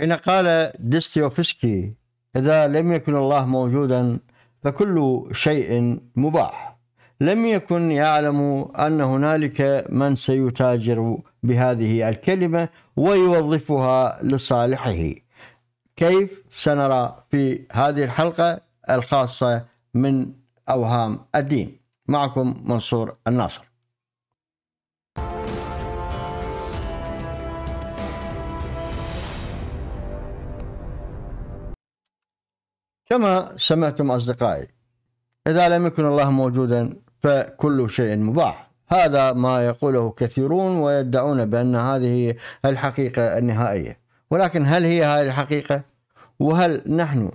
حين قال ديستيوفسكي إذا لم يكن الله موجودا فكل شيء مباح لم يكن يعلم أن هنالك من سيتاجر بهذه الكلمة ويوظفها لصالحه كيف سنرى في هذه الحلقة الخاصة من أوهام الدين معكم منصور الناصر كما سمعتم أصدقائي إذا لم يكن الله موجودا فكل شيء مباح هذا ما يقوله كثيرون ويدعون بأن هذه الحقيقة النهائية ولكن هل هي هذه الحقيقة؟ وهل نحن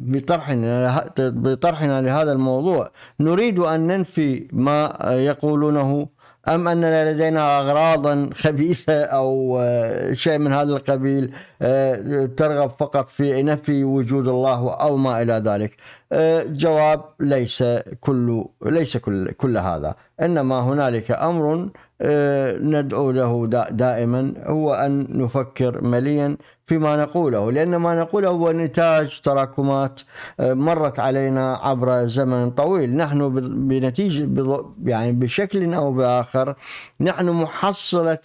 بطرحنا بطرحنا لهذا الموضوع نريد أن ننفي ما يقولونه أم أننا لدينا أغراضا خبيثة أو آه، شيء من هذا القبيل آه، ترغب فقط في نفي وجود الله أو ما إلى ذلك آه، جواب ليس كل ليس كل كل هذا انما هنالك امر آه، ندعو له دائما هو ان نفكر مليا فيما نقوله لان ما نقوله هو نتاج تراكمات آه، مرت علينا عبر زمن طويل نحن بنتيجه يعني بشكل او باخر نحن محصله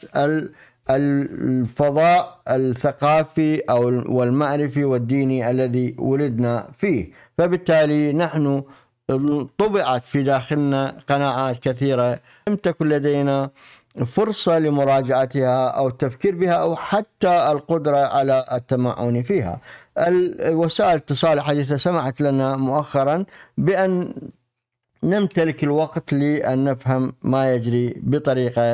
الفضاء الثقافي او والمعرفي والديني الذي ولدنا فيه فبالتالي نحن طبعت في داخلنا قناعات كثيرة لم تكن لدينا فرصة لمراجعتها أو التفكير بها أو حتى القدرة على التمعن فيها الوسائل الاتصال الحديثة سمحت لنا مؤخرا بأن نمتلك الوقت لأن نفهم ما يجري بطريقة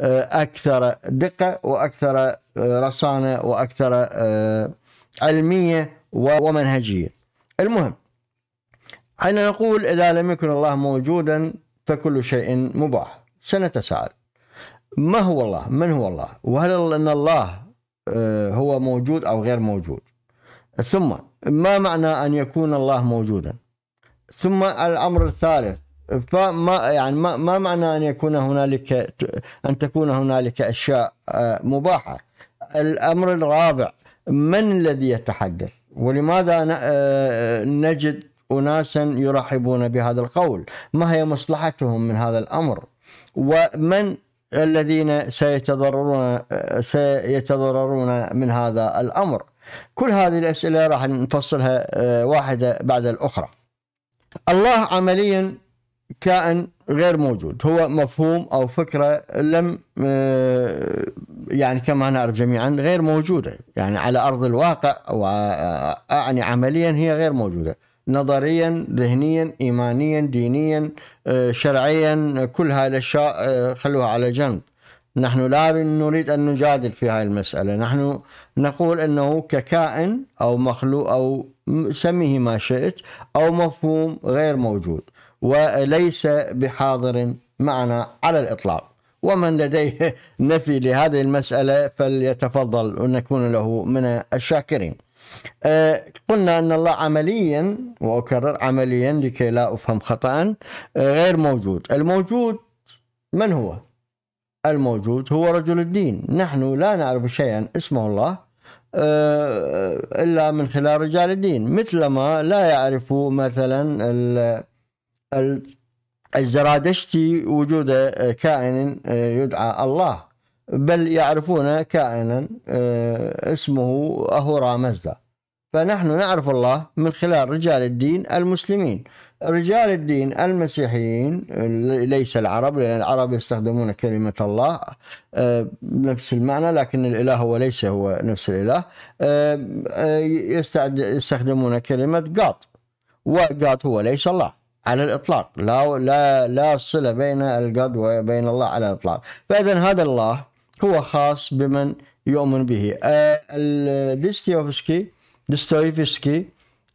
آه، أكثر دقة وأكثر آه، رصانة وأكثر آه، علمية ومنهجية المهم حين نقول إذا لم يكن الله موجودا فكل شيء مباح سنتساءل ما هو الله من هو الله وهل أن الله آه، هو موجود أو غير موجود ثم ما معنى أن يكون الله موجودا ثم الأمر الثالث فما يعني ما, ما معنى أن يكون هنالك أن تكون هنالك أشياء آه، مباحة الأمر الرابع من الذي يتحدث ولماذا آه، نجد أناسا يرحبون بهذا القول ما هي مصلحتهم من هذا الأمر ومن الذين سيتضررون سيتضررون من هذا الأمر كل هذه الأسئلة راح نفصلها آه، واحدة بعد الأخرى الله عمليا كائن غير موجود هو مفهوم أو فكرة لم آه، يعني كما نعرف جميعا غير موجودة يعني على أرض الواقع وأعني عمليا هي غير موجودة نظريا ذهنيا ايمانيا دينيا آه، شرعيا كل هاي الاشياء آه، خلوها على جنب نحن لا نريد ان نجادل في هاي المساله نحن نقول انه ككائن او مخلوق او سميه ما شئت او مفهوم غير موجود وليس بحاضر معنا على الاطلاق ومن لديه نفي لهذه المساله فليتفضل ونكون له من الشاكرين آه، قلنا أن الله عمليا وأكرر عمليا لكي لا أفهم خطأ آه، غير موجود الموجود من هو؟ الموجود هو رجل الدين نحن لا نعرف شيئا اسمه الله آه، إلا من خلال رجال الدين مثلما لا يعرف مثلا الزرادشتي وجود كائن يدعى الله بل يعرفون كائنا آه، اسمه أهورا مزدا فنحن نعرف الله من خلال رجال الدين المسلمين رجال الدين المسيحيين ليس العرب لأن العرب يستخدمون كلمة الله آه، نفس المعنى لكن الإله هو ليس هو نفس الإله آه، يستخدمون كلمة قاط وقاط هو ليس الله على الاطلاق لا لا لا صله بين القد وبين الله على الاطلاق فاذا هذا الله هو خاص بمن يؤمن به آه، ديستيوفسكي ديستويفسكي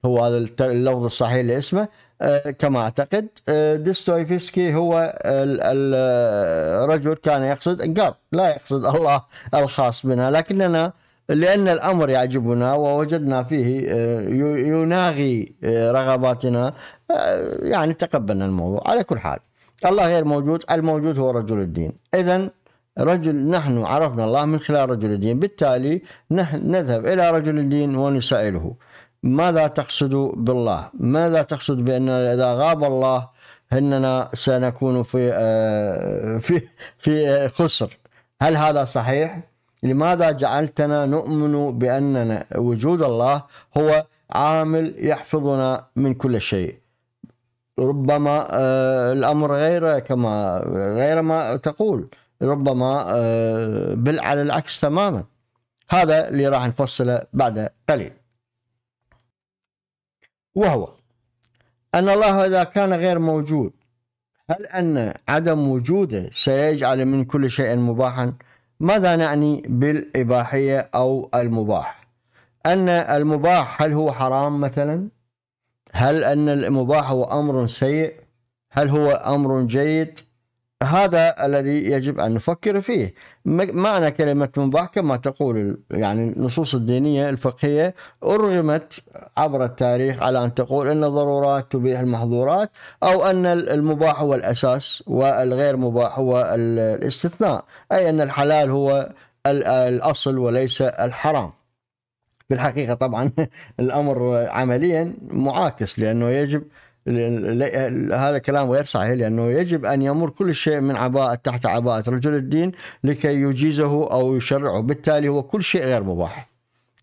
هو هذا اللفظ الصحيح لاسمه آه، كما اعتقد آه، ديستويفسكي هو الرجل كان يقصد قال لا يقصد الله الخاص بنا لكننا لأن الأمر يعجبنا ووجدنا فيه يناغي رغباتنا يعني تقبلنا الموضوع على كل حال الله غير موجود الموجود هو رجل الدين إذا رجل نحن عرفنا الله من خلال رجل الدين بالتالي نحن نذهب إلى رجل الدين ونسأله ماذا تقصد بالله ماذا تقصد بأن إذا غاب الله أننا سنكون في آه، في في خسر هل هذا صحيح لماذا جعلتنا نؤمن بأننا وجود الله هو عامل يحفظنا من كل شيء ربما آه، الأمر غير كما غير ما تقول ربما آه، بل على العكس تماما هذا اللي راح نفصله بعد قليل وهو أن الله إذا كان غير موجود هل أن عدم وجوده سيجعل من كل شيء مباحا ماذا نعني بالإباحية أو المباح أن المباح هل هو حرام مثلا هل أن المباح هو أمر سيء هل هو أمر جيد هذا الذي يجب أن نفكر فيه معنى كلمة مباح كما تقول يعني النصوص الدينية الفقهية أرغمت عبر التاريخ على أن تقول أن الضرورات تبيح المحظورات أو أن المباح هو الأساس والغير مباح هو الاستثناء أي أن الحلال هو الأصل وليس الحرام في الحقيقة طبعا الأمر عمليا معاكس لأنه يجب هذا كلام غير صحيح لأنه يجب أن يمر كل شيء من عباءة تحت عباءة رجل الدين لكي يجيزه أو يشرعه بالتالي هو كل شيء غير مباح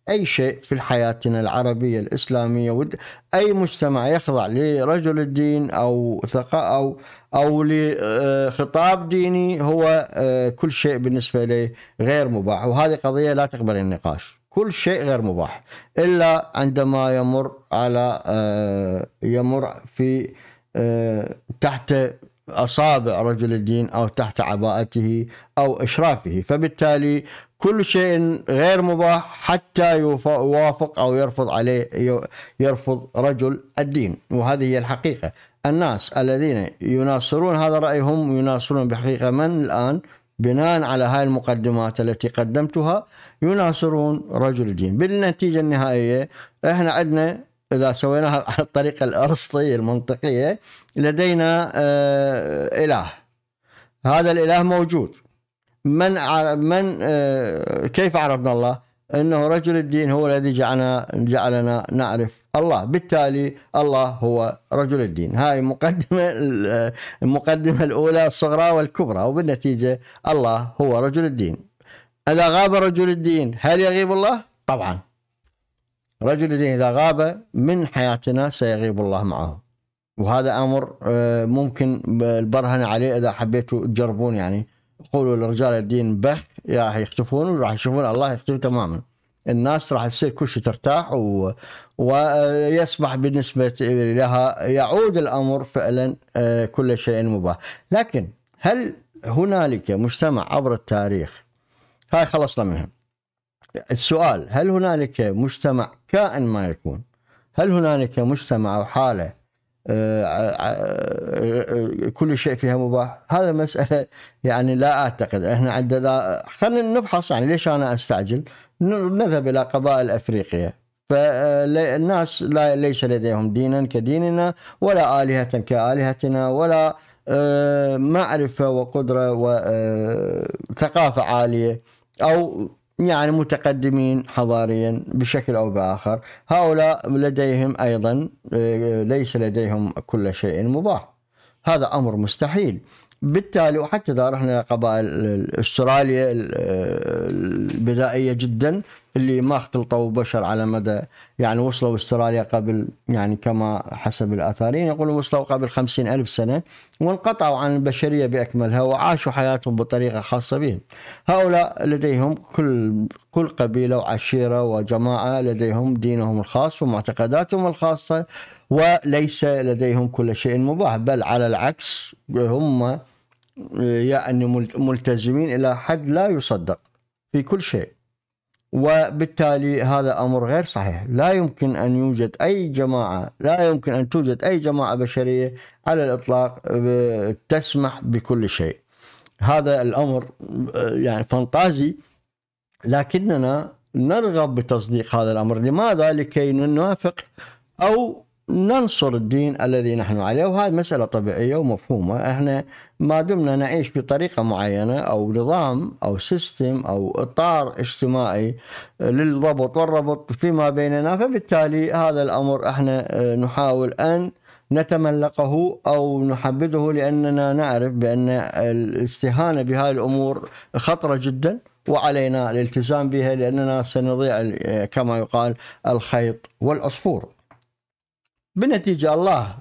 أي شيء في حياتنا العربية الإسلامية أي مجتمع يخضع لرجل الدين أو ثقة أو أو لخطاب ديني هو آه، كل شيء بالنسبة لي غير مباح وهذه قضية لا تقبل النقاش كل شيء غير مباح الا عندما يمر على آه، يمر في آه، تحت اصابع رجل الدين او تحت عباءته او اشرافه فبالتالي كل شيء غير مباح حتى يوافق او يرفض عليه يرفض رجل الدين وهذه هي الحقيقه الناس الذين يناصرون هذا رايهم يناصرون بحقيقه من الان بناء على هاي المقدمات التي قدمتها يناصرون رجل الدين بالنتيجة النهائية احنا عندنا إذا سويناها على الطريقة الأرسطية المنطقية لدينا آه، إله هذا الإله موجود من من آه، كيف عرفنا الله؟ انه رجل الدين هو الذي جعلنا جعلنا نعرف الله بالتالي الله هو رجل الدين هاي مقدمة المقدمة الأولى الصغرى والكبرى وبالنتيجة الله هو رجل الدين إذا غاب رجل الدين هل يغيب الله؟ طبعا رجل الدين إذا غاب من حياتنا سيغيب الله معه وهذا أمر آه، ممكن البرهنة عليه إذا حبيتوا تجربون يعني قولوا لرجال الدين بخ راح يختفون وراح يشوفون الله يختفي تماما الناس راح تصير كل شيء ترتاح و... ويصبح بالنسبة لها يعود الأمر فعلا آه، كل شيء مباح لكن هل هنالك مجتمع عبر التاريخ هاي خلصنا منها السؤال هل هنالك مجتمع كائن ما يكون هل هنالك مجتمع أو حالة آه، آه، كل شيء فيها مباح هذا مسألة يعني لا أعتقد إحنا عندنا خلينا نبحث يعني ليش أنا أستعجل نذهب إلى قبائل أفريقيا فالناس لا ليس لديهم دينا كديننا ولا آلهة كآلهتنا ولا آه، معرفة وقدرة وثقافة آه، عالية أو يعني متقدمين حضاريا بشكل أو بآخر هؤلاء لديهم أيضا آه، ليس لديهم كل شيء مباح هذا أمر مستحيل بالتالي وحتى اذا رحنا قبائل استراليا البدائيه جدا اللي ما اختلطوا بشر على مدى يعني وصلوا استراليا قبل يعني كما حسب الاثارين يقولون وصلوا قبل خمسين الف سنه وانقطعوا عن البشريه باكملها وعاشوا حياتهم بطريقه خاصه بهم. هؤلاء لديهم كل كل قبيله وعشيره وجماعه لديهم دينهم الخاص ومعتقداتهم الخاصه وليس لديهم كل شيء مباح بل على العكس هم يعني ملتزمين الى حد لا يصدق في كل شيء وبالتالي هذا امر غير صحيح لا يمكن ان يوجد اي جماعه لا يمكن ان توجد اي جماعه بشريه على الاطلاق تسمح بكل شيء هذا الامر يعني فانتازي لكننا نرغب بتصديق هذا الامر لماذا لكي نوافق او ننصر الدين الذي نحن عليه وهذه مسألة طبيعية ومفهومة احنا ما دمنا نعيش بطريقة معينة أو نظام أو سيستم أو إطار اجتماعي للضبط والربط فيما بيننا فبالتالي هذا الأمر احنا آه، نحاول أن نتملقه او نحبذه لاننا نعرف بان الاستهانه بهذه الامور خطره جدا وعلينا الالتزام بها لاننا سنضيع آه، كما يقال الخيط والعصفور. بالنتيجة الله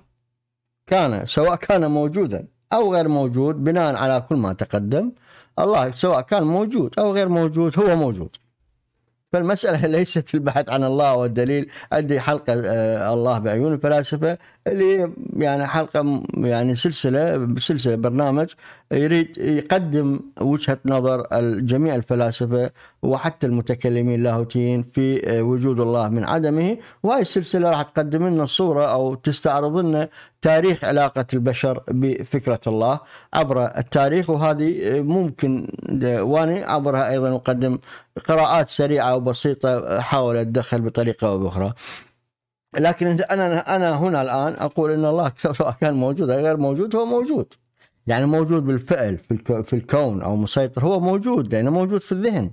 كان سواء كان موجودا أو غير موجود بناء على كل ما تقدم الله سواء كان موجود أو غير موجود هو موجود فالمسألة ليست البحث عن الله والدليل أدي حلقة آه، الله بعيون الفلاسفة اللي يعني حلقه يعني سلسله سلسله برنامج يريد يقدم وجهه نظر جميع الفلاسفه وحتى المتكلمين اللاهوتيين في آه، وجود الله من عدمه وهذه السلسله راح تقدم لنا صوره او تستعرض لنا تاريخ علاقه البشر بفكره الله عبر التاريخ وهذه آه، ممكن آه، واني عبرها ايضا اقدم قراءات سريعه وبسيطه احاول اتدخل بطريقه او باخرى. لكن انا انا هنا الان اقول ان الله سواء كان موجود او غير موجود هو موجود يعني موجود بالفعل في الكون او مسيطر هو موجود لانه يعني موجود في الذهن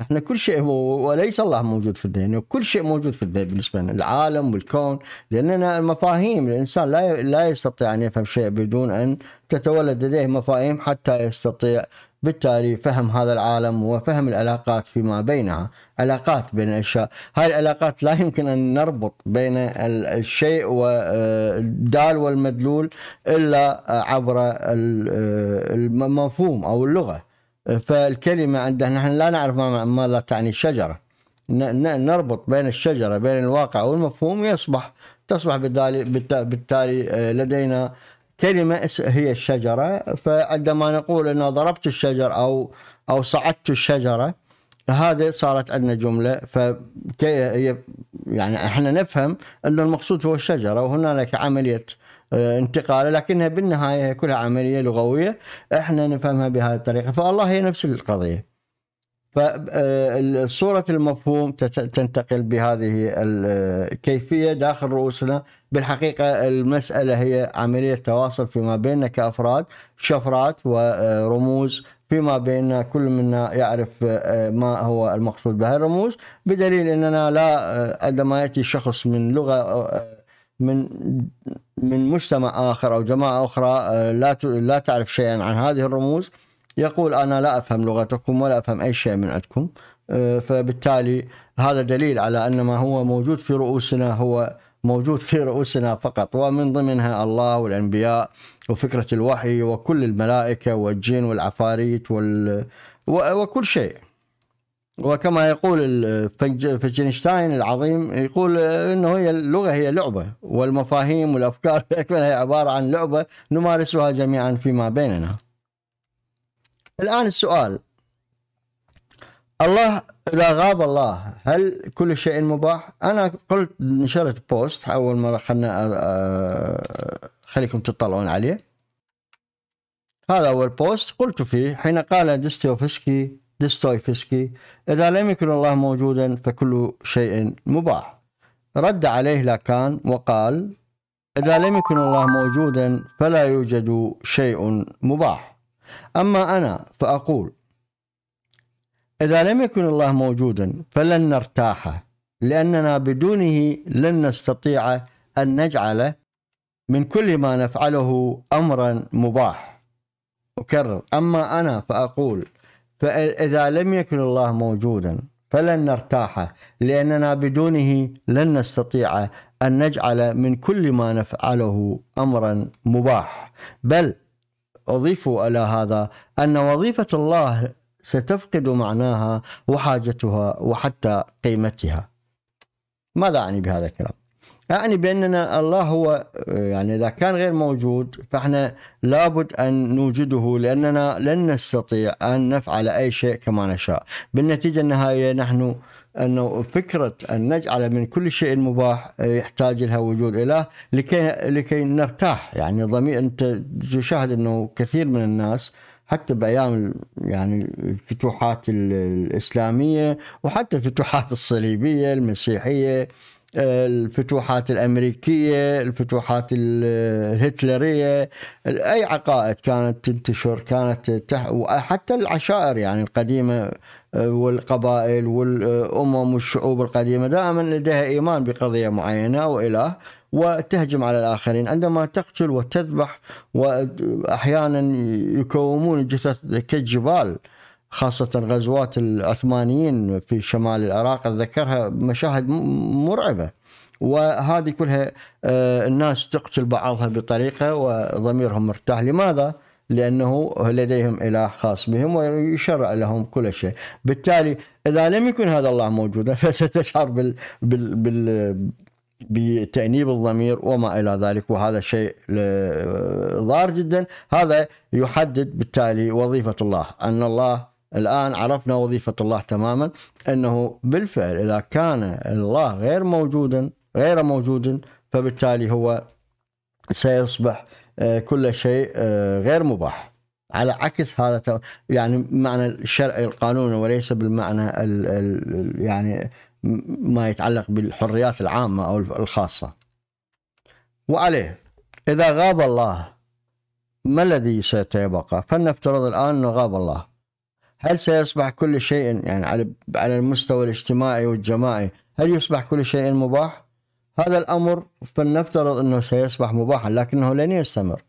احنا كل شيء هو وليس الله موجود في الذهن كل شيء موجود في الذهن بالنسبه لنا العالم والكون لاننا المفاهيم الانسان لا لا يستطيع ان يفهم شيء بدون ان تتولد لديه مفاهيم حتى يستطيع بالتالي فهم هذا العالم وفهم العلاقات فيما بينها علاقات بين الاشياء هاي العلاقات لا يمكن ان نربط بين الشيء والدال آه، والمدلول الا عبر آه، المفهوم او اللغه فالكلمه عندنا نحن لا نعرف ماذا تعني الشجره نربط بين الشجره بين الواقع والمفهوم يصبح تصبح بالتالي آه، لدينا كلمة هي الشجرة فعندما نقول أنه ضربت الشجر أو أو صعدت الشجرة هذه صارت عندنا جملة ف يعني احنا نفهم أن المقصود هو الشجرة وهنالك عملية آه، انتقال لكنها بالنهاية كلها عملية لغوية احنا نفهمها بهذه الطريقة فالله هي نفس القضية فصورة آه، المفهوم تنتقل بهذه الكيفية آه، داخل رؤوسنا بالحقيقة المسألة هي عملية تواصل فيما بيننا كأفراد شفرات ورموز آه، فيما بيننا كل منا يعرف ما هو المقصود بهذه الرموز بدليل أننا لا عندما يأتي شخص من لغة من من مجتمع آخر أو جماعة أخرى لا لا تعرف شيئا عن هذه الرموز يقول أنا لا أفهم لغتكم ولا أفهم أي شيء من عندكم أه، فبالتالي هذا دليل على أن ما هو موجود في رؤوسنا هو موجود في رؤوسنا فقط ومن ضمنها الله والأنبياء وفكرة الوحي وكل الملائكة والجن والعفاريت وال... وكل شيء وكما يقول فجنشتاين العظيم يقول انه هي اللغه هي لعبه والمفاهيم والافكار هي عباره عن لعبه نمارسها جميعا فيما بيننا. الآن السؤال الله إذا غاب الله هل كل شيء مباح؟ أنا قلت نشرت بوست أول مرة خلنا آه، آه، خليكم تطلعون عليه هذا أول بوست قلت فيه حين قال دستويفسكي دستويفسكي إذا لم يكن الله موجودا فكل شيء مباح رد عليه لاكان وقال إذا لم يكن الله موجودا فلا يوجد شيء مباح أما أنا فأقول إذا لم يكن الله موجودا فلن نرتاح لأننا بدونه لن نستطيع أن نجعل من كل ما نفعله أمرا مباح أكرر أما أنا فأقول فإذا لم يكن الله موجودا فلن نرتاح لأننا بدونه لن نستطيع أن نجعل من كل ما نفعله أمرا مباح بل أضيف إلى هذا أن وظيفة الله ستفقد معناها وحاجتها وحتى قيمتها ماذا أعني بهذا الكلام؟ أعني بأننا الله هو يعني إذا كان غير موجود فإحنا لابد أن نوجده لأننا لن نستطيع أن نفعل أي شيء كما نشاء بالنتيجة النهائية نحن انه فكره ان نجعل من كل شيء مباح آه، يحتاج لها وجود اله لكي لكي نرتاح يعني ضمير انت تشاهد انه كثير من الناس حتى بايام يعني الفتوحات الاسلاميه وحتى الفتوحات الصليبيه المسيحيه آه، الفتوحات الامريكيه، الفتوحات الهتلريه، اي عقائد كانت تنتشر كانت تح... وحتى العشائر يعني القديمه والقبائل والأمم والشعوب القديمة دائما لديها إيمان بقضية معينة أو إله وتهجم على الآخرين عندما تقتل وتذبح وأحيانا يكومون جثث كالجبال خاصة غزوات العثمانيين في شمال العراق أتذكرها مشاهد مرعبة وهذه كلها آه، الناس تقتل بعضها بطريقة وضميرهم مرتاح لماذا؟ لأنه لديهم إله خاص بهم ويشرع لهم كل شيء بالتالي إذا لم يكن هذا الله موجودا فستشعر بال, بال, بال بتأنيب الضمير وما إلى ذلك وهذا شيء ضار جدا هذا يحدد بالتالي وظيفة الله أن الله الآن عرفنا وظيفة الله تماما أنه بالفعل إذا كان الله غير موجودا غير موجود فبالتالي هو سيصبح آه، كل شيء آه، غير مباح على عكس هذا يعني معنى الشرعي القانوني وليس بالمعنى الـ الـ يعني ما يتعلق بالحريات العامة أو الخاصة وعليه إذا غاب الله ما الذي سيتبقى فلنفترض الآن أنه غاب الله هل سيصبح كل شيء يعني على المستوى الاجتماعي والجماعي هل يصبح كل شيء مباح هذا الامر فلنفترض انه سيصبح مباحا لكنه لن يستمر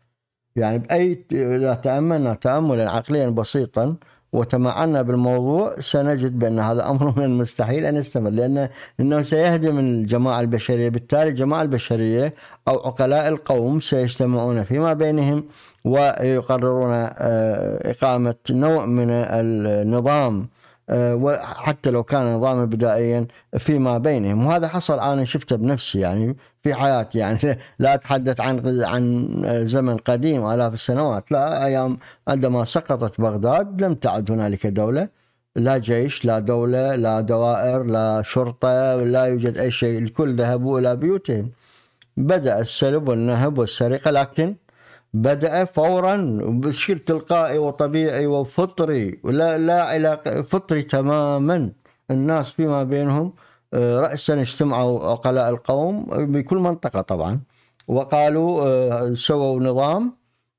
يعني باي اذا تاملنا تاملا عقليا بسيطا وتمعنا بالموضوع سنجد بان هذا امر من المستحيل ان يستمر لان انه سيهدم الجماعه البشريه بالتالي الجماعه البشريه او عقلاء القوم سيجتمعون فيما بينهم ويقررون آه، اقامه نوع من النظام آه، وحتى لو كان نظاما بدائيا فيما بينهم وهذا حصل انا شفته بنفسي يعني في حياتي يعني لا اتحدث عن عن زمن قديم الاف السنوات لا ايام عندما سقطت بغداد لم تعد هنالك دوله لا جيش لا دولة لا دوائر لا شرطة لا يوجد أي شيء الكل ذهبوا إلى بيوتهم بدأ السلب والنهب والسرقة لكن بدأ فورا بشكل تلقائي وطبيعي وفطري ولا لا علاقة فطري تماما الناس فيما بينهم آه، رأسا اجتمعوا عقلاء القوم بكل منطقة طبعا وقالوا آه، سووا نظام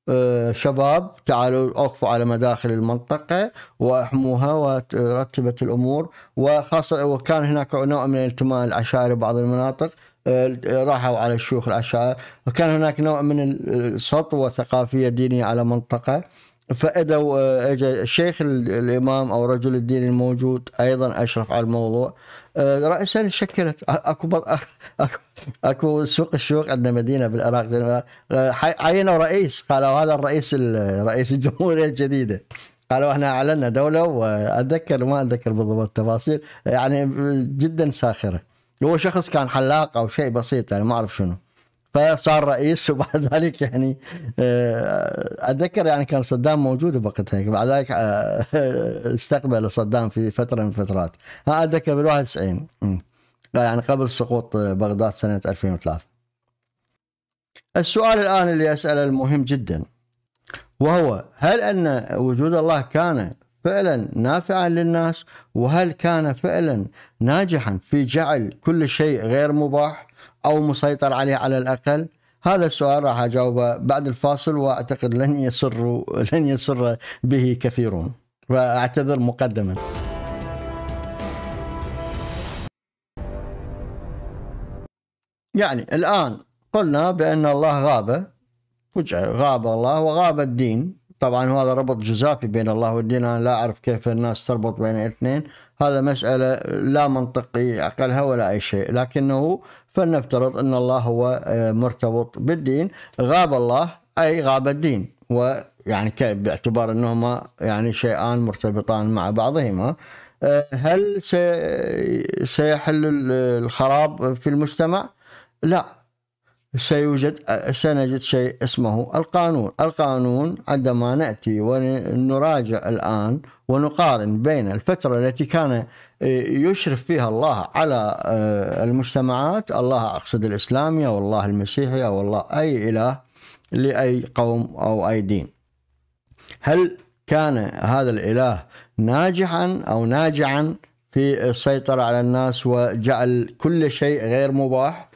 آه، شباب تعالوا اوقفوا على مداخل المنطقة واحموها ورتبت الامور وخاصة وكان هناك نوع من الانتماء العشائري بعض المناطق راحوا على الشيوخ الأشاعرة وكان هناك نوع من السطوة ثقافية دينية على منطقة فادوا اجى آه، الشيخ الامام او رجل الدين الموجود ايضا اشرف على الموضوع آه، راسا شكلت اكو اكو سوق الشيوخ عندنا مدينه بالعراق آه، عينوا رئيس قالوا هذا الرئيس رئيس الجمهوريه الجديده قالوا احنا اعلنا دوله واتذكر ما اتذكر بالضبط التفاصيل يعني جدا ساخره هو شخص كان حلاق او شيء بسيط يعني ما اعرف شنو فصار رئيس وبعد ذلك يعني آه، اتذكر يعني كان صدام موجود بوقتها بعد ذلك آه، استقبل صدام في فتره من الفترات اتذكر بال 91 يعني قبل سقوط بغداد سنه 2003 السؤال الان اللي اساله المهم جدا وهو هل ان وجود الله كان فعلا نافعا للناس وهل كان فعلا ناجحا في جعل كل شيء غير مباح أو مسيطر عليه على الأقل هذا السؤال راح أجاوبه بعد الفاصل وأعتقد لن يسر لن يسر به كثيرون فأعتذر مقدما يعني الآن قلنا بأن الله غاب فجأة غاب الله وغاب الدين طبعا هذا ربط جزافي بين الله والدين انا لا اعرف كيف الناس تربط بين الاثنين هذا مساله لا منطقي عقلها ولا اي شيء لكنه فلنفترض ان الله هو آه، مرتبط بالدين غاب الله اي غاب الدين ويعني باعتبار انهما يعني شيئان مرتبطان مع بعضهما آه، هل سيحل الخراب في المجتمع؟ لا سيوجد سنجد شيء اسمه القانون القانون عندما نأتي ونراجع الآن ونقارن بين الفترة التي كان يشرف فيها الله على آه، المجتمعات الله أقصد الإسلامية والله المسيحية والله أي إله لأي قوم أو أي دين هل كان هذا الإله ناجحا أو ناجعا في السيطرة على الناس وجعل كل شيء غير مباح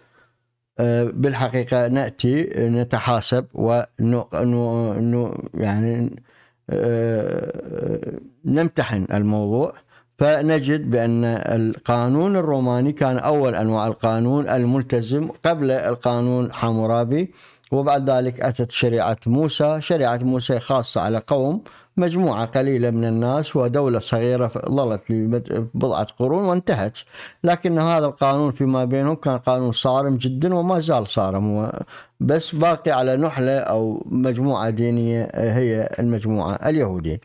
بالحقيقه ناتي نتحاسب ون يعني آه، نمتحن الموضوع فنجد بان القانون الروماني كان اول انواع القانون الملتزم قبل القانون حمورابي وبعد ذلك اتت شريعه موسى، شريعه موسى خاصه على قوم مجموعة قليلة من الناس ودولة صغيرة ظلت بضعة قرون وانتهت لكن هذا القانون فيما بينهم كان قانون صارم جدا وما زال صارم بس باقي على نحلة أو مجموعة دينية هي المجموعة اليهودية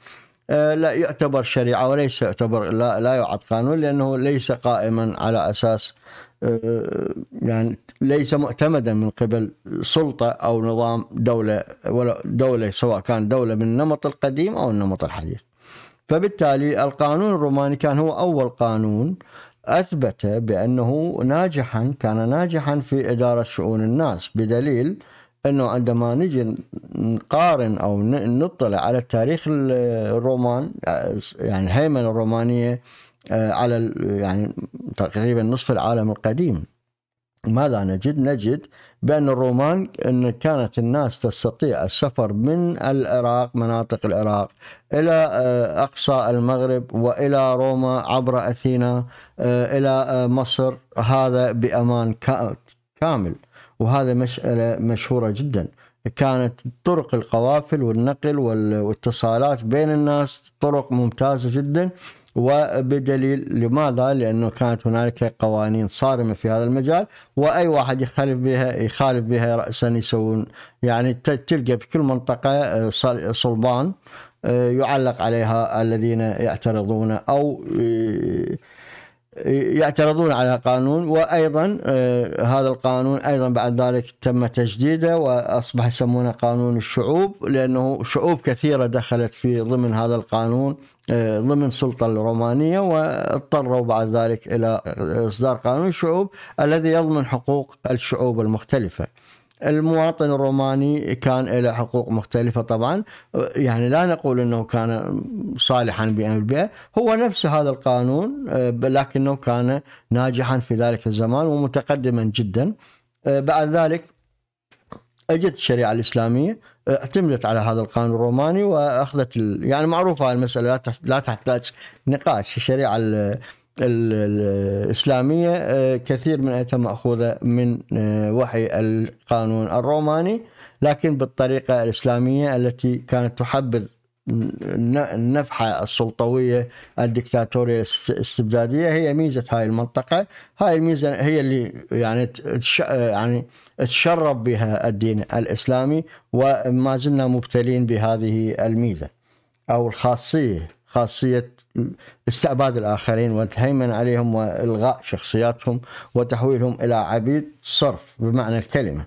أه، لا يعتبر شريعة وليس يعتبر لا, لا يعد قانون لأنه ليس قائما على أساس آه، يعني ليس معتمدا من قبل سلطة أو نظام دولة ولا دولة سواء كان دولة من النمط القديم أو النمط الحديث فبالتالي القانون الروماني كان هو أول قانون أثبت بأنه ناجحا كان ناجحا في إدارة شؤون الناس بدليل أنه عندما نجي نقارن أو نطلع على التاريخ الرومان يعني الهيمنة الرومانية آه، على يعني تقريبا نصف العالم القديم ماذا نجد؟ نجد بأن الرومان أن كانت الناس تستطيع السفر من العراق مناطق العراق إلى آه، أقصى المغرب وإلى روما عبر أثينا آه، إلى مصر هذا بأمان كامل وهذا مسألة مشهورة جدا كانت طرق القوافل والنقل والاتصالات بين الناس طرق ممتازة جدا وبدليل لماذا؟ لأنه كانت هنالك قوانين صارمة في هذا المجال وأي واحد يخالف بها يخالف بها رأسا يسوون يعني تلقى في كل منطقة آه، صلبان آه، يعلق عليها الذين يعترضون أو آه، يعترضون على قانون وايضا آه، هذا القانون ايضا بعد ذلك تم تجديده واصبح يسمونه قانون الشعوب لانه شعوب كثيره دخلت في ضمن هذا القانون آه، ضمن السلطه الرومانيه واضطروا بعد ذلك الى اصدار قانون الشعوب الذي يضمن حقوق الشعوب المختلفه. المواطن الروماني كان له حقوق مختلفة طبعا يعني لا نقول أنه كان صالحا بالبيئة هو نفس هذا القانون لكنه كان ناجحا في ذلك الزمان ومتقدما جدا بعد ذلك اجت الشريعة الإسلامية اعتمدت على هذا القانون الروماني واخذت يعني معروفه المساله لا تحتاج نقاش الشريعه الإسلامية آه، كثير من أنها مأخوذة من آه، وحي القانون الروماني لكن بالطريقة الإسلامية التي كانت تحبذ النفحة السلطوية الدكتاتورية الاستبدادية هي ميزة هاي المنطقة هاي الميزة هي اللي يعني يعني تشرب بها الدين الإسلامي وما زلنا مبتلين بهذه الميزة أو الخاصية خاصية استعباد الاخرين وتهيمن عليهم والغاء شخصياتهم وتحويلهم الى عبيد صرف بمعنى الكلمه.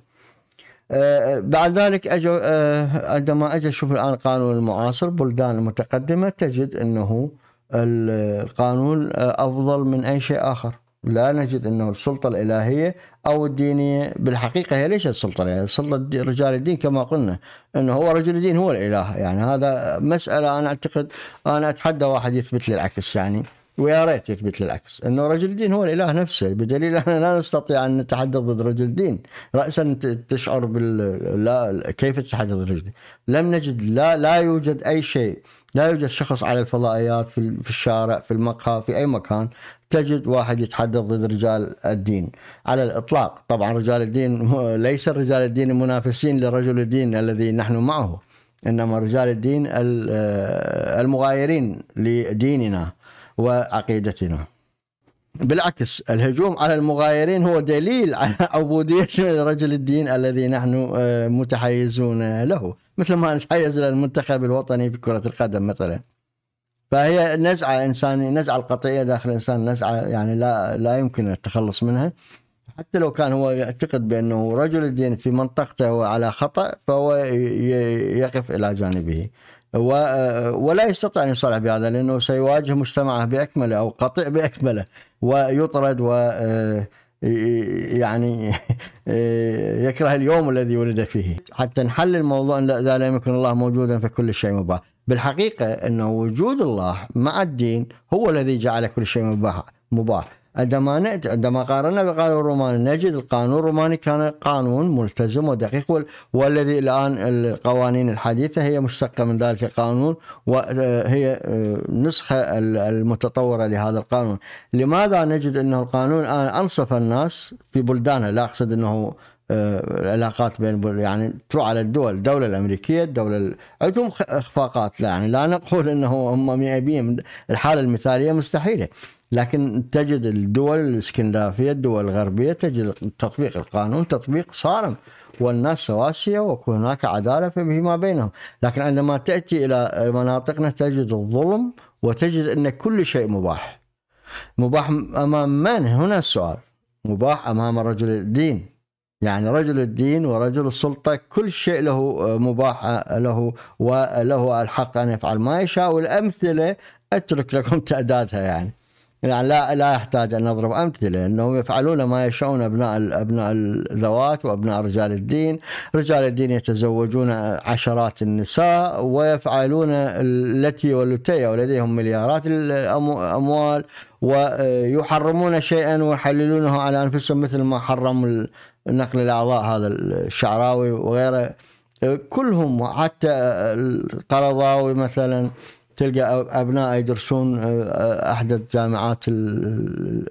آه، بعد ذلك اجوا آه، عندما اجى شوف الان القانون المعاصر بلدان متقدمه تجد انه القانون آه، افضل من اي شيء اخر لا نجد انه السلطه الالهيه او الدينيه بالحقيقه هي ليست السلطه يعني الالهيه، السلطه رجال الدين كما قلنا انه هو رجل الدين هو الاله، يعني هذا مساله انا اعتقد انا اتحدى واحد يثبت لي العكس يعني. ويا ريت يثبت العكس انه رجل الدين هو الاله نفسه بدليل احنا لا نستطيع ان نتحدث ضد رجل الدين راسا تشعر بال لا كيف تتحدث ضد رجل الدين لم نجد لا لا يوجد اي شيء لا يوجد شخص على الفضائيات في, في الشارع في المقهى في اي مكان تجد واحد يتحدث ضد رجال الدين على الاطلاق طبعا رجال الدين ليس رجال الدين منافسين لرجل الدين الذي نحن معه انما رجال الدين آه، المغايرين لديننا وعقيدتنا بالعكس الهجوم على المغايرين هو دليل على عبوديتنا لرجل الدين الذي نحن آه، متحيزون له مثل ما نتحيز إلى المنتخب الوطني في كرة القدم مثلا فهي نزعة إنسانية نزعة القطعية داخل الإنسان نزعة يعني لا لا يمكن التخلص منها حتى لو كان هو يعتقد بأنه رجل الدين في منطقته هو على خطأ فهو يقف إلى جانبه آه، ولا يستطيع أن يصالح بهذا لأنه سيواجه مجتمعه بأكمله أو قطيع بأكمله ويطرد و آه، يعني آه، يكره اليوم الذي ولد فيه حتى نحل الموضوع إذا لم يكن الله موجودا فكل شيء مباح بالحقيقة انه وجود الله مع الدين هو الذي جعل كل شيء مباح مباح عندما نأتي عندما قارنا بقانون الروماني نجد القانون الروماني كان قانون ملتزم ودقيق والذي الآن القوانين الحديثة هي مشتقة من ذلك القانون وهي آه، آه، نسخة المتطورة لهذا القانون لماذا نجد أنه القانون الآن أنصف الناس في بلدانها لا أقصد أنه آه، العلاقات بين يعني تروح على الدول الدولة الأمريكية الدولة عندهم إخفاقات لا يعني لا نقول أنه هم 100% الحالة المثالية مستحيلة لكن تجد الدول الاسكندنافيه الدول الغربيه تجد تطبيق القانون تطبيق صارم والناس سواسيه وهناك عداله فيما بينهم، لكن عندما تاتي الى مناطقنا تجد الظلم وتجد ان كل شيء مباح. مباح امام من؟ هنا السؤال. مباح امام رجل الدين. يعني رجل الدين ورجل السلطه كل شيء له مباح له وله الحق ان يفعل ما يشاء والامثله اترك لكم تعدادها يعني. يعني لا لا يحتاج ان نضرب امثله انهم يفعلون ما يشاءون ابناء ابناء الذوات وابناء رجال الدين، رجال الدين يتزوجون عشرات النساء ويفعلون التي والتي ولديهم مليارات الاموال ويحرمون شيئا ويحللونه على انفسهم مثل ما حرموا نقل الاعضاء هذا الشعراوي وغيره كلهم حتى القرضاوي مثلا تلقى ابناء يدرسون آه، آه، احدث جامعات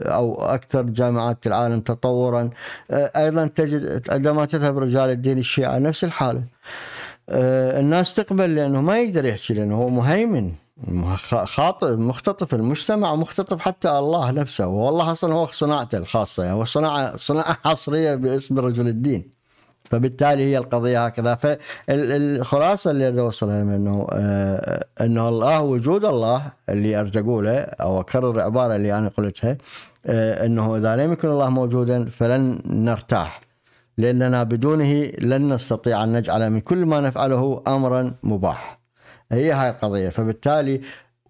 او اكثر جامعات العالم تطورا آه، ايضا تجد عندما تذهب رجال الدين الشيعه نفس الحاله الناس تقبل لانه ما يقدر يحكي لانه هو مهيمن خاطئ مختطف المجتمع ومختطف حتى الله نفسه والله اصلا هو صناعته الخاصه يعني هو صناعه صناعه حصريه باسم رجل الدين فبالتالي هي القضيه هكذا فالخلاصه اللي اريد اوصلها انه آه، انه الله وجود الله اللي اريد اقوله او اكرر العباره اللي انا قلتها آه، انه اذا لم يكن الله موجودا فلن نرتاح لاننا بدونه لن نستطيع ان نجعل من كل ما نفعله امرا مباح هي هاي القضيه فبالتالي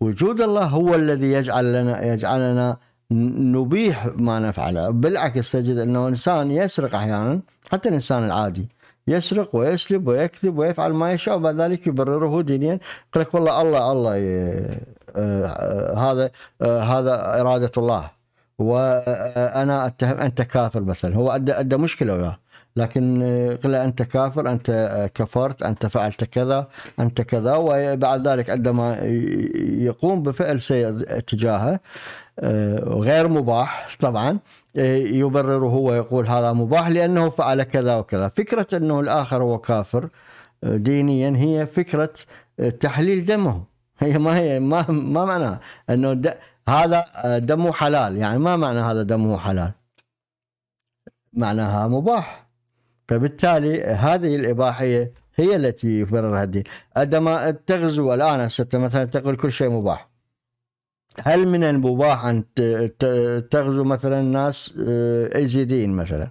وجود الله هو الذي يجعل لنا يجعلنا نبيح ما نفعله بالعكس تجد انه انسان يسرق احيانا حتى الإنسان العادي يسرق ويسلب ويكذب ويفعل ما يشاء وبعد ذلك يبرره دينيا يقول لك والله الله الله آه، آه، هذا آه، هذا إرادة الله وأنا أتهم أنت كافر مثلا هو أدى, أدى مشكلة وياه لكن قل انت كافر انت كفرت انت فعلت كذا انت كذا وبعد ذلك عندما يقوم بفعل سيء تجاهه غير مباح طبعا إيه، يبرره هو يقول هذا مباح لأنه فعل كذا وكذا فكرة أنه الآخر هو كافر آه، دينيا هي فكرة آه، تحليل دمه هي ما هي ما ما معناها انه د... هذا آه، دمه حلال يعني ما معنى هذا دمه حلال معناها مباح فبالتالي هذه الإباحية هي التي يبررها الدين عندما تغزو الآن مثلا تقول كل شيء مباح هل من المباح ان تغزو مثلا ناس ايزيديين آه، مثلا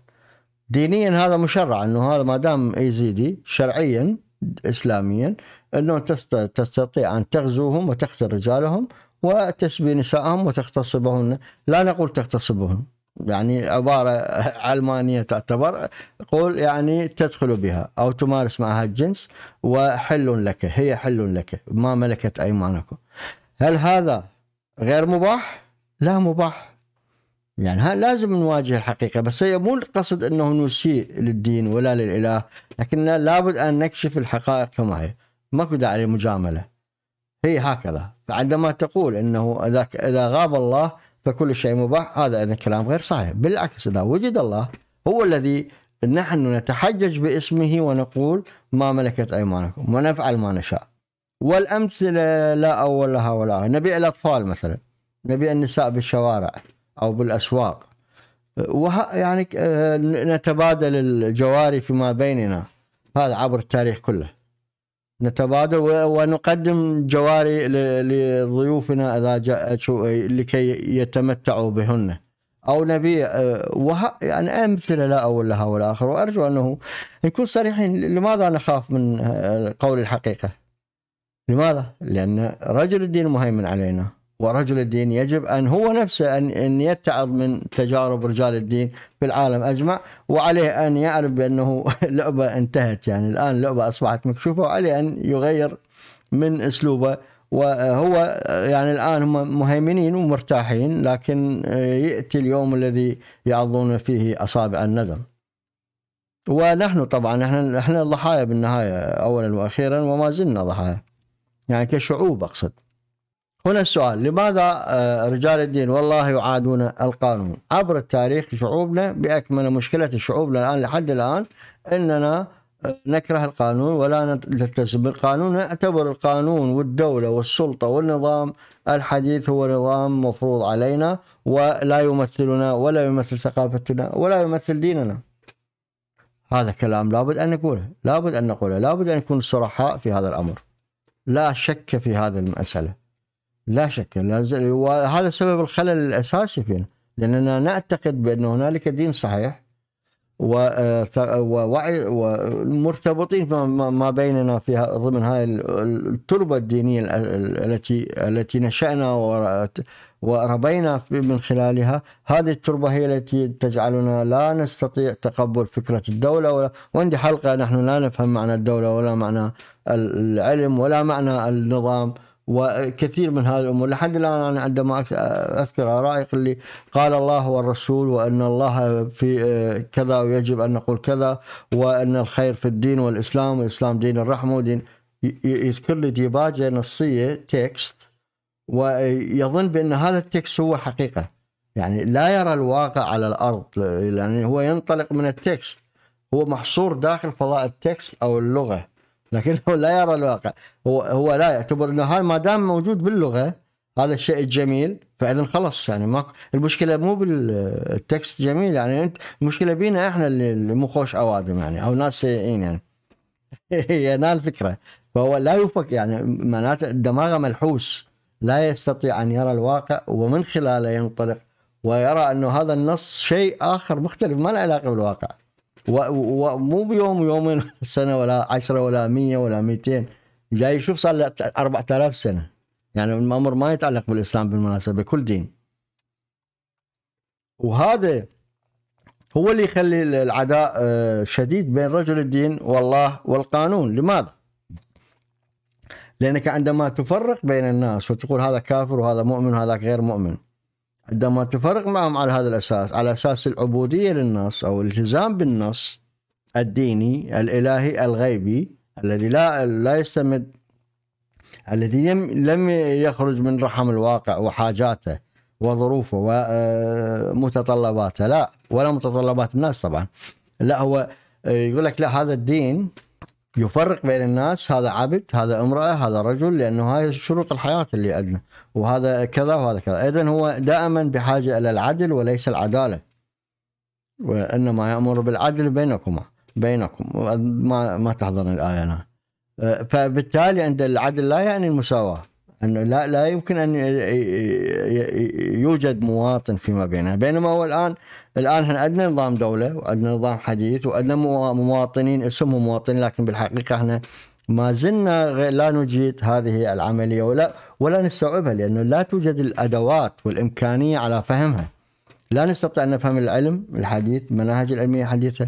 دينيا هذا مشرع انه هذا ما دام ايزيدي شرعيا اسلاميا انه تستطيع ان تغزوهم وتقتل رجالهم وتسبي نسائهم وتغتصبهن لا نقول تغتصبهن يعني عبارة علمانية تعتبر قول يعني تدخل بها أو تمارس معها الجنس وحل لك هي حل لك ما ملكت أيمانكم هل هذا غير مباح لا مباح يعني ها لازم نواجه الحقيقة بس هي مو القصد أنه نسيء للدين ولا للإله لكن لابد أن نكشف الحقائق كما هي ماكو داعي لمجاملة هي هكذا فعندما تقول أنه إذا إذا غاب الله فكل شيء مباح هذا إذا كلام غير صحيح بالعكس إذا وجد الله هو الذي نحن نتحجج باسمه ونقول ما ملكت أيمانكم ونفعل ما نشاء والامثله لا اول لها ولا آخر نبيع الاطفال مثلا نبيع النساء بالشوارع او بالاسواق وه يعني آه، نتبادل الجواري فيما بيننا هذا عبر التاريخ كله نتبادل ونقدم جواري لضيوفنا اذا جاء لكي يتمتعوا بهن او نبيع آه، وه يعني امثله لا اول لها ولا اخر وارجو انه نكون صريحين لماذا نخاف من آه، قول الحقيقه؟ لماذا؟ لأن رجل الدين مهيمن علينا ورجل الدين يجب أن هو نفسه أن, أن يتعظ من تجارب رجال الدين في العالم أجمع وعليه أن يعرف بأنه لعبة انتهت يعني الآن لعبة أصبحت مكشوفة وعليه أن يغير من أسلوبه وهو يعني الآن هم مهيمنين ومرتاحين لكن آه، يأتي اليوم الذي يعضون فيه أصابع الندم ونحن طبعا احنا احنا الضحايا بالنهايه اولا واخيرا وما زلنا ضحايا يعني كشعوب أقصد هنا السؤال لماذا آه، رجال الدين والله يعادون القانون عبر التاريخ شعوبنا بأكمل مشكلة شعوبنا الآن لحد الآن أننا آه، نكره القانون ولا نلتزم بالقانون نعتبر القانون والدولة والسلطة والنظام الحديث هو نظام مفروض علينا ولا يمثلنا ولا يمثل ثقافتنا ولا يمثل ديننا هذا كلام لابد أن نقوله لابد أن نقوله لابد أن نكون صرحاء في هذا الأمر لا شك في هذه المسألة لا شك وهذا سبب الخلل الأساسي فينا لأننا نعتقد بأن هنالك دين صحيح ووعي آه، ومرتبطين ما بيننا في ضمن هاي التربة الدينية التي التي نشأنا وربينا من خلالها هذه التربة هي التي تجعلنا لا نستطيع تقبل فكرة الدولة ولا وعندي حلقة نحن لا نفهم معنى الدولة ولا معنى العلم ولا معنى النظام وكثير من هذه الامور لحد الان انا عندما اذكر ارائك اللي قال الله والرسول وان الله في كذا ويجب ان نقول كذا وان الخير في الدين والاسلام والاسلام دين الرحمه ودين يذكر لي ديباجه نصيه تكست ويظن بان هذا التكست هو حقيقه يعني لا يرى الواقع على الارض يعني هو ينطلق من التكست هو محصور داخل فضاء التكست او اللغه لكنه لا يرى الواقع هو هو لا يعتبر انه هاي ما دام موجود باللغه هذا الشيء الجميل فاذا خلص يعني ما المشكله مو بالتكست جميل يعني انت المشكله بينا احنا اللي مو خوش اوادم يعني او ناس سيئين يعني هي نال الفكره فهو لا يوفق يعني معناته دماغه ملحوس لا يستطيع ان يرى الواقع ومن خلاله ينطلق ويرى انه هذا النص شيء اخر مختلف ما له علاقه بالواقع ومو بيوم ويومين سنه ولا عشرة ولا مية ولا 200 جاي يشوف صار له 4000 سنه يعني الامر ما يتعلق بالاسلام بالمناسبه كل دين وهذا هو اللي يخلي العداء آه، شديد بين رجل الدين والله والقانون لماذا؟ لأنك عندما تفرق بين الناس وتقول هذا كافر وهذا مؤمن وهذا غير مؤمن عندما تفرق معهم على هذا الأساس على أساس العبودية للنص أو الالتزام بالنص الديني الإلهي الغيبي الذي لا لا يستمد الذي لم يخرج من رحم الواقع وحاجاته وظروفه ومتطلباته آه، لا ولا متطلبات الناس طبعا لا هو آه، يقول لك لا هذا الدين يفرق بين الناس هذا عبد هذا امرأة هذا رجل لأنه هاي شروط الحياة اللي عندنا وهذا كذا وهذا كذا اذا هو دائما بحاجه الى العدل وليس العداله وانما يامر بالعدل بينكما بينكم ما ما تحضرني الايه أنا. فبالتالي عند العدل لا يعني المساواه انه لا لا يمكن ان يوجد مواطن فيما بيننا بينما هو الان الان احنا عندنا نظام دوله وعندنا نظام حديث وعندنا مواطنين اسمهم مواطنين لكن بالحقيقه احنا ما زلنا لا نجيد هذه العملية ولا ولا نستوعبها لأنه لا توجد الأدوات والإمكانية على فهمها لا نستطيع أن نفهم العلم الحديث المناهج العلمية الحديثة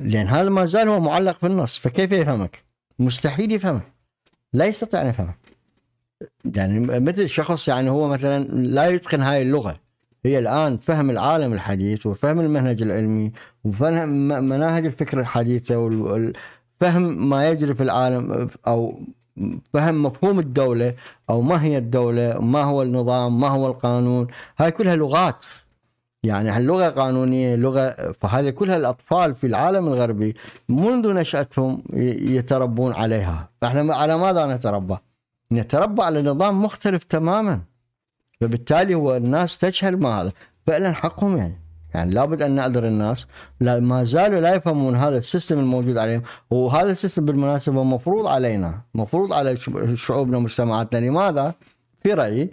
لأن هذا ما زال هو معلق في النص فكيف يفهمك مستحيل يفهمك لا يستطيع أن يفهمك يعني مثل شخص يعني هو مثلا لا يتقن هاي اللغة هي الآن فهم العالم الحديث وفهم المنهج العلمي وفهم مناهج الفكر الحديثة فهم ما يجري في العالم او فهم مفهوم الدولة أو ما هي الدولة ما هو النظام ما هو القانون هاي كلها لغات يعني هاللغة قانونية لغة فهذه كلها الأطفال في العالم الغربي منذ نشأتهم يتربون عليها احنا على ماذا نتربى نتربى على نظام مختلف تماما فبالتالي هو الناس تجهل ما هذا فعلا حقهم يعني يعني لابد ان نعذر الناس لا ما زالوا لا يفهمون هذا السيستم الموجود عليهم وهذا السيستم بالمناسبه مفروض علينا مفروض على شعوبنا ومجتمعاتنا لماذا في رايي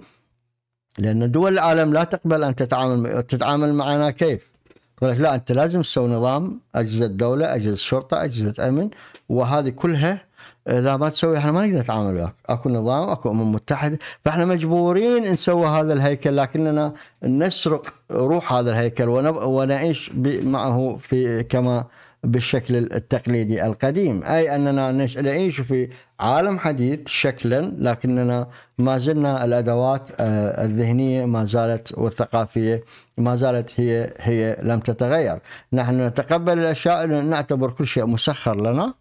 لان دول العالم لا تقبل ان تتعامل تتعامل معنا كيف يقول لك لا انت لازم تسوي نظام اجهزه دوله اجهزه شرطه اجهزه امن وهذه كلها اذا ما تسوي احنا ما نقدر نتعامل وياك، اكو نظام اكو امم متحده، فاحنا مجبورين نسوي هذا الهيكل لكننا نسرق روح هذا الهيكل ونعيش معه في كما بالشكل التقليدي القديم أي أننا نعيش في عالم حديث شكلا لكننا ما زلنا الأدوات آه، الذهنية ما زالت والثقافية ما زالت هي هي لم تتغير نحن نتقبل الأشياء نعتبر كل شيء مسخر لنا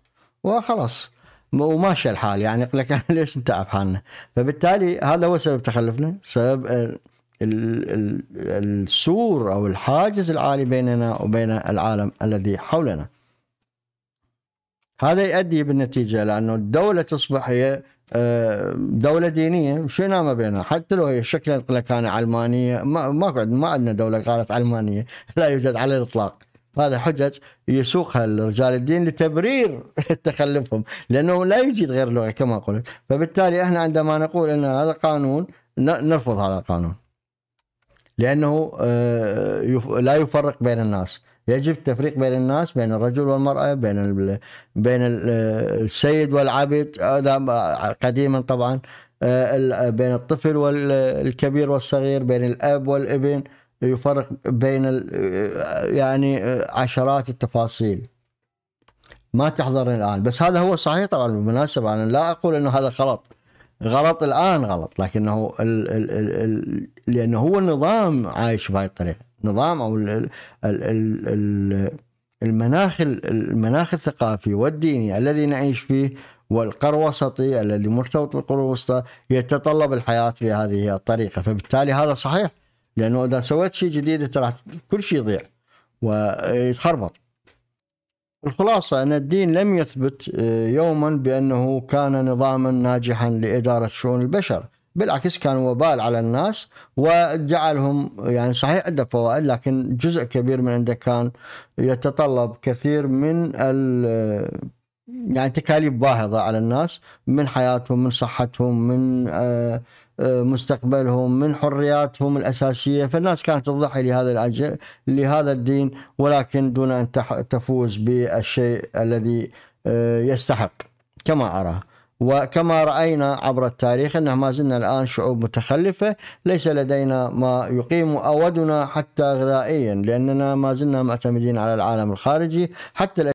وخلاص وماشي الحال يعني يقول لك ليش نتعب حالنا فبالتالي هذا هو سبب تخلفنا سبب السور او الحاجز العالي بيننا وبين العالم الذي حولنا هذا يؤدي بالنتيجه لانه الدوله تصبح هي آه، دولة دينية شو ما بينها حتى لو هي شكلها لك أنا علمانية ما ما عندنا دولة قالت علمانية لا يوجد على الإطلاق هذا حجج يسوقها رجال الدين لتبرير تخلفهم لانه لا يجيد غير لغه كما قلت فبالتالي احنا عندما نقول ان هذا قانون نرفض هذا القانون لانه آه، لا يفرق بين الناس يجب التفريق بين الناس بين الرجل والمراه بين بين آه، السيد والعبد هذا قديما طبعا آه، بين الطفل والكبير والصغير بين الاب والابن يفرق بين يعني عشرات التفاصيل ما تحضرني الان بس هذا هو صحيح طبعا بالمناسبه انا لا اقول انه هذا غلط غلط الان غلط لكنه الـ الـ الـ الـ لانه هو النظام عايش بهاي الطريقه نظام او الـ الـ الـ الـ المناخ المناخ الثقافي والديني الذي نعيش فيه والقروسطي الذي مرتبط بالقرون الوسطى يتطلب الحياه في هذه الطريقه فبالتالي هذا صحيح لانه اذا سويت شيء جديد انت راح كل شيء يضيع ويتخربط الخلاصة أن الدين لم يثبت آه، يوما بأنه كان نظاما ناجحا لإدارة شؤون البشر بالعكس كان وبال على الناس وجعلهم يعني صحيح عنده فوائد لكن جزء كبير من عنده كان يتطلب كثير من ال آه، يعني تكاليف باهظة على الناس من حياتهم من صحتهم من آه، آه، مستقبلهم من حرياتهم الأساسية فالناس كانت تضحي لهذا الأجل لهذا الدين ولكن دون أن تفوز بالشيء الذي آه، يستحق كما أراه وكما رأينا عبر التاريخ أنه ما زلنا الآن شعوب متخلفة ليس لدينا ما يقيم أودنا حتى غذائيا لأننا ما زلنا معتمدين على العالم الخارجي حتى